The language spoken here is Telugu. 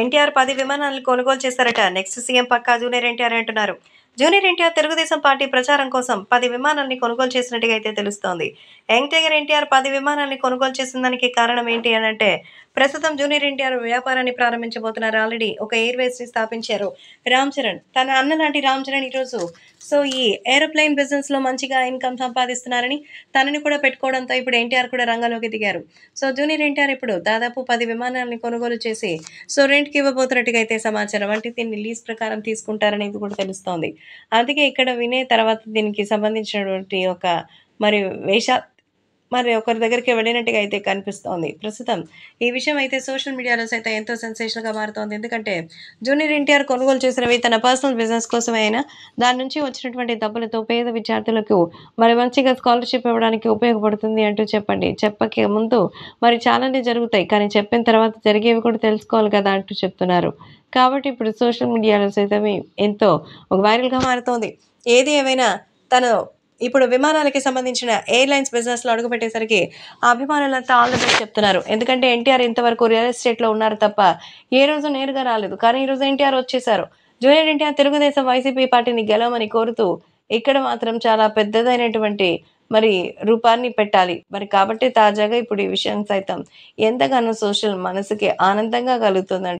ఎన్టీఆర్ పది విమానాలను కొనుగోలు చేశారట నెక్స్ట్ సీఎం పక్కా జూనియర్ ఎన్టీఆర్ అంటున్నారు జూనియర్ ఎన్టీఆర్ తెలుగుదేశం పార్టీ ప్రచారం కోసం పది విమానాన్ని కొనుగోలు చేసినట్టుగా అయితే తెలుస్తోంది యంగ్ ఎన్టీఆర్ పది విమానాల్ని కొనుగోలు చేసిన దానికి కారణం ఏంటి అని అంటే ప్రస్తుతం జూనియర్ ఎన్టీఆర్ వ్యాపారాన్ని ప్రారంభించబోతున్నారు ఆల్రెడీ ఒక ఎయిర్వేస్ ని స్థాపించారు రామ్ చరణ్ తన అన్న లాంటి రామ్ చరణ్ ఈరోజు సో ఈ ఏరోప్లెయిన్ బిజినెస్లో మంచిగా ఇన్కమ్ సంపాదిస్తున్నారని తనని కూడా పెట్టుకోవడంతో ఇప్పుడు ఎన్టీఆర్ కూడా రంగంలోకి దిగారు సో జూనియర్ ఎన్టీఆర్ ఇప్పుడు దాదాపు పది విమానాలను కొనుగోలు చేసి సో రెంట్కి ఇవ్వబోతున్నట్టుగా అయితే సమాచారం అంటే దీన్ని లీజ్ ప్రకారం తీసుకుంటారనేది కూడా తెలుస్తోంది అందుకే ఇక్కడ వినే తర్వాత దీనికి సంబంధించినటువంటి ఒక మరి వేష మరి ఒకరి దగ్గరికి వెళ్ళినట్టుగా అయితే కనిపిస్తోంది ప్రస్తుతం ఈ విషయం అయితే సోషల్ మీడియాలో సైతం ఎంతో సెన్సేషన్గా మారుతోంది ఎందుకంటే జూనియర్ ఎన్టీఆర్ కొనుగోలు చేసినవి తన పర్సనల్ బిజినెస్ కోసమైనా దాని నుంచి వచ్చినటువంటి డబ్బులతో పేద విద్యార్థులకు మరి మంచిగా స్కాలర్షిప్ ఇవ్వడానికి ఉపయోగపడుతుంది అంటూ చెప్పండి చెప్పక ముందు మరి చాలానే జరుగుతాయి కానీ చెప్పిన తర్వాత జరిగేవి కూడా తెలుసుకోవాలి కదా అంటూ చెప్తున్నారు కాబట్టి ఇప్పుడు సోషల్ మీడియాలో సైతం ఎంతో వైరల్గా మారుతోంది ఏది ఏమైనా తను ఇప్పుడు విమానాలకి సంబంధించిన ఎయిర్లైన్స్ బిజినెస్లో అడుగుపెట్టేసరికి అభిమానులంతా ఆల్ ద బెస్ట్ చెప్తున్నారు ఎందుకంటే ఎన్టీఆర్ ఇంతవరకు రియల్ ఎస్టేట్లో ఉన్నారు తప్ప ఏ రోజు నేరుగా రాలేదు కానీ ఈరోజు ఎన్టీఆర్ వచ్చేసారు జూనియర్ ఎన్టీఆర్ తెలుగుదేశం వైసీపీ పార్టీని గెలవమని కోరుతూ ఇక్కడ మాత్రం చాలా పెద్దదైనటువంటి మరి రూపాన్ని పెట్టాలి మరి కాబట్టి తాజాగా ఇప్పుడు ఈ విషయం సైతం ఎంతగానో సోషల్ మనసుకి ఆనందంగా కలుగుతుందంట